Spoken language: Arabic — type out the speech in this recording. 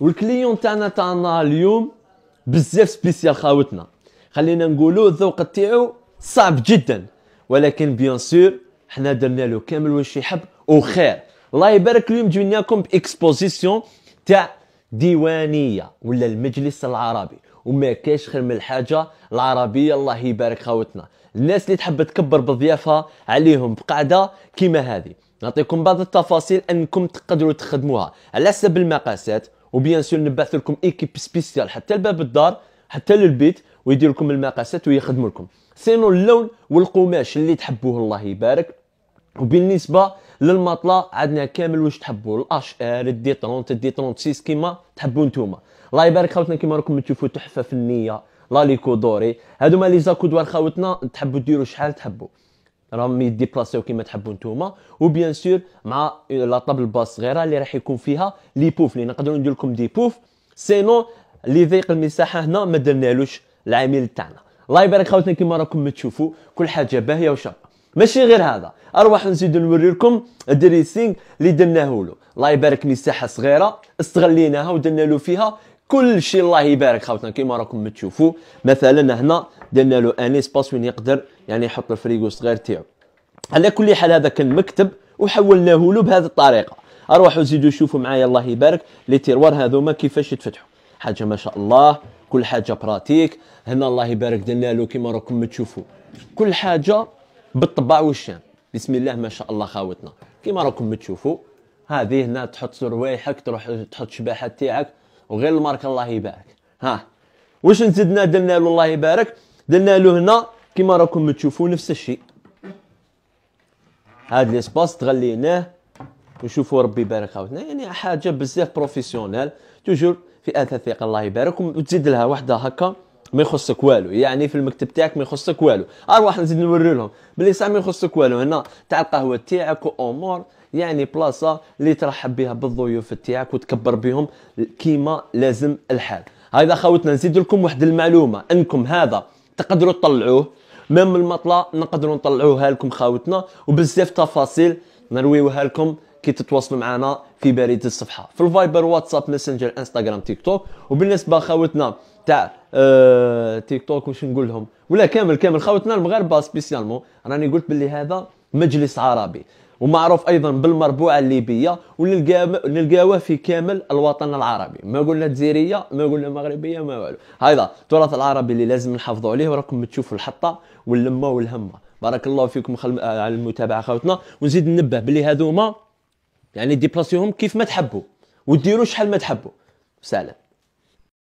والكليون تاعنا تاعنا اليوم بزاف سبيسيال خاوتنا خلينا نقولوا الذوق تاعو صعب جدا ولكن بيان سور حنا درنا له كامل واش يحب وخير الله يبارك اليوم جبناكم باكسبوزيسيون تاع ديوانيه ولا المجلس العربي وما كاش خير من الحاجه العربيه الله يبارك خاوتنا الناس اللي تحب تكبر بضيافها عليهم بقعده كيما هذه نعطيكم بعض التفاصيل انكم تقدروا تخدموها على حسب المقاسات وبيان سور نبعث لكم ايكيب سبيسيال حتى لباب الدار حتى للبيت ويدير لكم المقاسات ويخدموا لكم سينو اللون والقماش اللي تحبوه الله يبارك وبالنسبه للمطله عندنا كامل واش تحبوا الاش ار 30 دي 36 كيما تحبوا نتوما الله يبارك خوتنا كيما راكم تشوفوا تحفه فنيه لا ليكو دوري هادو ما لي زاكو دوار خوتنا تحبوا ديروا شحال تحبوا راهم يديبلاسيو كيما تحبوا نتوما وبيان سور مع لا طابل باس صغيره اللي راح يكون فيها لي بوف اللي نقدروا ندير لكم دي بوف سينو اللي ضيق المساحه هنا ما درنالوش العميل تاعنا الله يبارك خوتنا كيما راكم تشوفوا كل حاجه باهيه وشابه ماشي غير هذا اروح نزيد نوري لكم الدريسينغ اللي درناه له الله يبارك مساحه صغيره استغليناها ودرنا له فيها كل شيء الله يبارك خاوتنا كيما راكم تشوفوا مثلا هنا درنا له ان اسباس وين يقدر يعني يحط الفريغو الصغير تاعو على كل حال هذا كان مكتب وحولناه له بهذه الطريقه اروحوا زيدوا شوفوا معايا الله يبارك لي تيروار هذوما كيفاش يتفتحوا حاجه ما شاء الله كل حاجه براتيك هنا الله يبارك درنا له كيما راكم تشوفوا كل حاجه بالطبع والشام بسم الله ما شاء الله خاوتنا كيما راكم تشوفوا هذه هنا تحط روايحك تروح تحط شباحات تاعك وغير الماركه الله يبارك ها واش نزدنا درنا له الله يبارك درنا له هنا كما راكم تشوفوا نفس الشيء هاد ليسباس تغليناه وشوفوا ربي يبارك خاوتنا يعني حاجه بزاف بروفيسيونيل توجور في اثاث ثقه الله يبارك وتزيد لها وحده هكا ما يخصك والو يعني في المكتب تاعك ما يخصك والو ارواح نزيد نوري لهم بلي صح ما يخصك والو هنا تاع القهوه تاعك وامور يعني بلاصه اللي ترحب بها بالضيوف تاعك وتكبر بهم كيما لازم الحال هذا خوتنا نزيد لكم واحد المعلومه انكم هذا تقدروا تطلعوه من المطله نقدروا نطلعوها لكم خاوتنا وبزاف تفاصيل نرويوها لكم كي تتواصلوا معنا في بريد الصفحه في الفايبر واتساب ماسنجر انستغرام تيك توك وبالنسبه خاوتنا تاع أه تيك توك واش نقول لهم ولا كامل كامل خاوتنا المغاربه سبيسيالمون راني قلت باللي هذا مجلس عربي ومعروف ايضا بالمربوعه الليبيه ونلقاوه في كامل الوطن العربي ما قلنا جزيريه ما قلنا مغربيه ما والو هذا التراث العربي اللي لازم نحافظوا عليه وراكم تشوفوا الحطه واللمه والهمه بارك الله فيكم خل... آه، على المتابعه خاوتنا ونزيد ننبه بلي هذوما يعني ديبلاسيوهم كيف ما تحبوا وديروا شحال ما تحبوا سلام